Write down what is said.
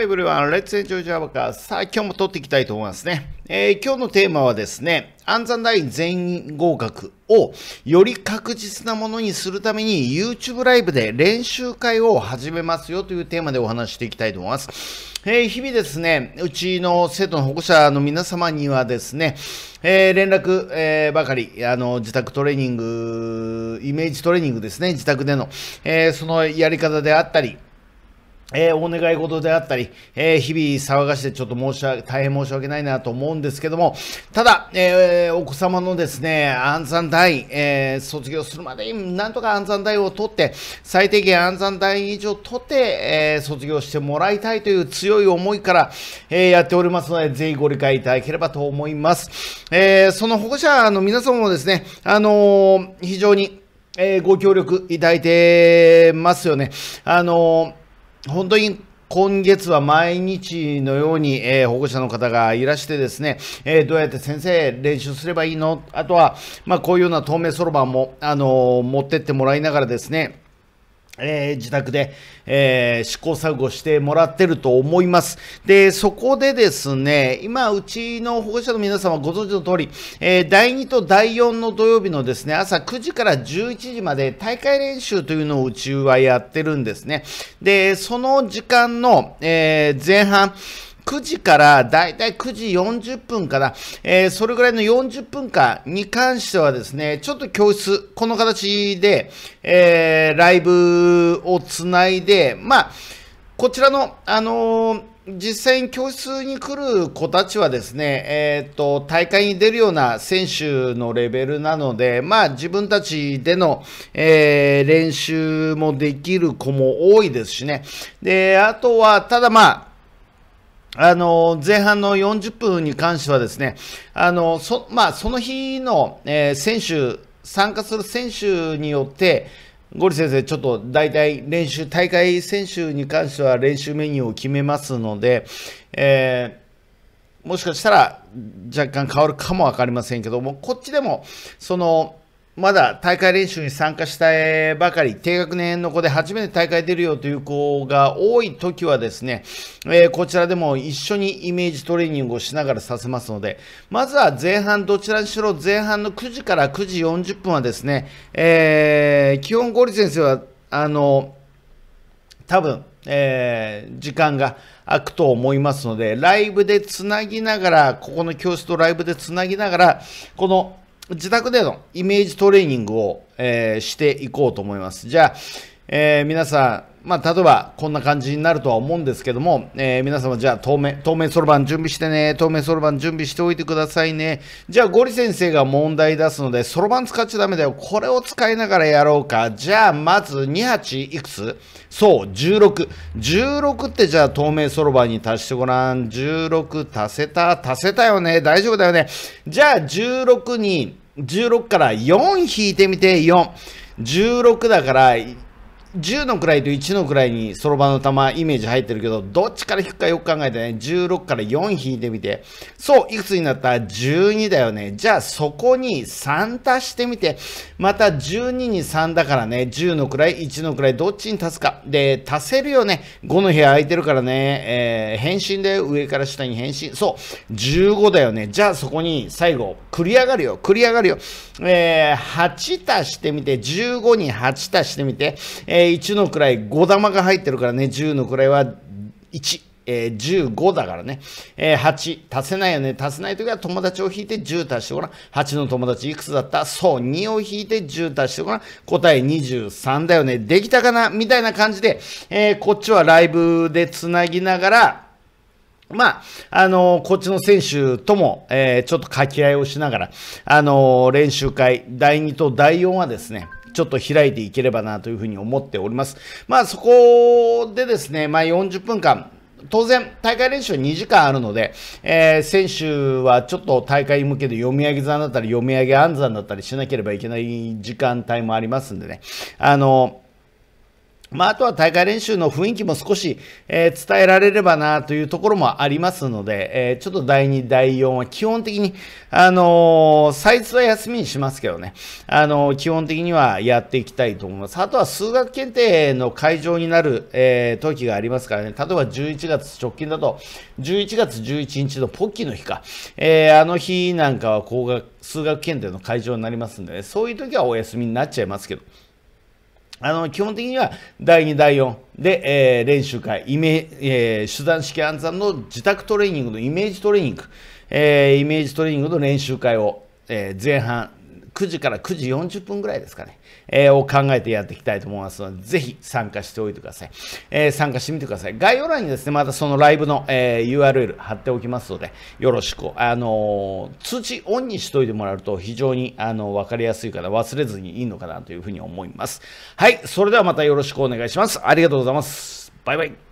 h イブ l はレッツエンジョ e ジ e バか。さあ、今日も撮っていきたいと思いますね。えー、今日のテーマはですね、暗算ライン全員合格をより確実なものにするために YouTube ライブで練習会を始めますよというテーマでお話していきたいと思います。えー、日々ですね、うちの生徒の保護者の皆様にはですね、えー、連絡、えー、ばかり、あの、自宅トレーニング、イメージトレーニングですね、自宅での、えそのやり方であったり、えー、お願い事であったり、えー、日々騒がしてちょっと申し訳、大変申し訳ないなと思うんですけども、ただ、えー、お子様のですね、安産代、え卒業するまでになんとか安産代を取って、最低限安産代以上取って、え卒業してもらいたいという強い思いから、えやっておりますので、ぜひご理解いただければと思います。えその保護者の皆様もですね、あの非常に、えご協力いただいてますよね。あの本当に今月は毎日のように、えー、保護者の方がいらしてですね、えー、どうやって先生練習すればいいのあとは、まあ、こういうような透明そろばんも、あのー、持ってってもらいながらですね、えー、自宅で、えー、試行錯誤してもらってると思います。で、そこでですね、今、うちの保護者の皆様ご存知の通り、えー、第2と第4の土曜日のですね、朝9時から11時まで大会練習というのをうちはやってるんですね。で、その時間の、え前半、9時から、だいたい9時40分から、えー、それぐらいの40分間に関してはですね、ちょっと教室、この形で、えー、ライブをつないで、まあ、こちらの、あのー実際に教室に来る子たちはですね、えーと、大会に出るような選手のレベルなので、まあ、自分たちでの、えー、練習もできる子も多いですしねであとはただまああの、前半の40分に関してはですね、あの、そ、まあ、その日の、えー、選手、参加する選手によって、ゴリ先生、ちょっと大体練習、大会選手に関しては練習メニューを決めますので、えー、もしかしたら若干変わるかも分かりませんけども、こっちでも、その、まだ大会練習に参加したばかり、低学年の子で初めて大会出るよという子が多い時はですね、えー、こちらでも一緒にイメージトレーニングをしながらさせますので、まずは前半、どちらにしろ前半の9時から9時40分はですね、えー、基本ゴリ先生は、あの、多分、えー、時間が空くと思いますので、ライブでつなぎながら、ここの教室とライブでつなぎながら、この自宅でのイメージトレーニングを、えー、していこうと思います。じゃあ、えー、皆さん、まあ、例えばこんな感じになるとは思うんですけども、えー、皆様、じゃあ透明、透明そろばん準備してね、透明そろばん準備しておいてくださいね。じゃあ、ゴリ先生が問題出すので、そろばん使っちゃだめだよ。これを使いながらやろうか。じゃあ、まず28いくつそう、16。16ってじゃあ透明そろばんに足してごらん。16足せた、足せたよね。大丈夫だよね。じゃあ、16に、16から4引いてみて、4。16だから、10の位と1の位にそろばんの玉イメージ入ってるけど、どっちから引くかよく考えてね、16から4引いてみて、そう、いくつになったら12だよね。じゃあそこに3足してみて、また12に3だからね、10の位、1の位、どっちに足すか。で、足せるよね。5の部屋空いてるからね、えー、変身で上から下に変身。そう、15だよね。じゃあそこに最後、繰り上がるよ、繰り上がるよ。えー、8足してみて、15に8足してみて、ええー、1の位5玉が入ってるからね10の位は1。えー、15だからね、えー、8足せないよね足せない時は友達を引いて10足してごらん8の友達いくつだったそう2を引いて10足してごらん答え23だよねできたかなみたいな感じで、えー、こっちはライブでつなぎながらまあ、あのー、こっちの選手とも、えー、ちょっと掛け合いをしながら、あのー、練習会、第2と第4はですね、ちょっと開いていければなというふうに思っております。まあそこでですね、まあ40分間、当然、大会練習2時間あるので、えー、選手はちょっと大会向けて読み上げ算だったり、読み上げ暗算だったりしなければいけない時間帯もありますんでね。あの、まあ、あとは大会練習の雰囲気も少し、えー、伝えられればなというところもありますので、えー、ちょっと第2、第4は基本的に、あのー、最初は休みにしますけどね、あのー、基本的にはやっていきたいと思います。あとは数学検定の会場になる、えー、時がありますからね、例えば11月直近だと、11月11日のポッキーの日か、えー、あの日なんかは工学、数学検定の会場になりますんでね、そういう時はお休みになっちゃいますけど。あの、基本的には第2、第4で、えー、練習会、イメ、えー、手段式暗算の自宅トレーニングのイメージトレーニング、えー、イメージトレーニングの練習会を、え前半、9時から9時40分ぐらいですかね、えー、を考えてやっていきたいと思いますので、ぜひ参加しておいてください。えー、参加してみてください。概要欄にですね、またそのライブの、えー、URL 貼っておきますので、よろしく、あの通知オンにしといてもらうと非常に、あの分かりやすいから、忘れずにいいのかなというふうに思います。はい、それではまたよろしくお願いします。ありがとうございます。バイバイ。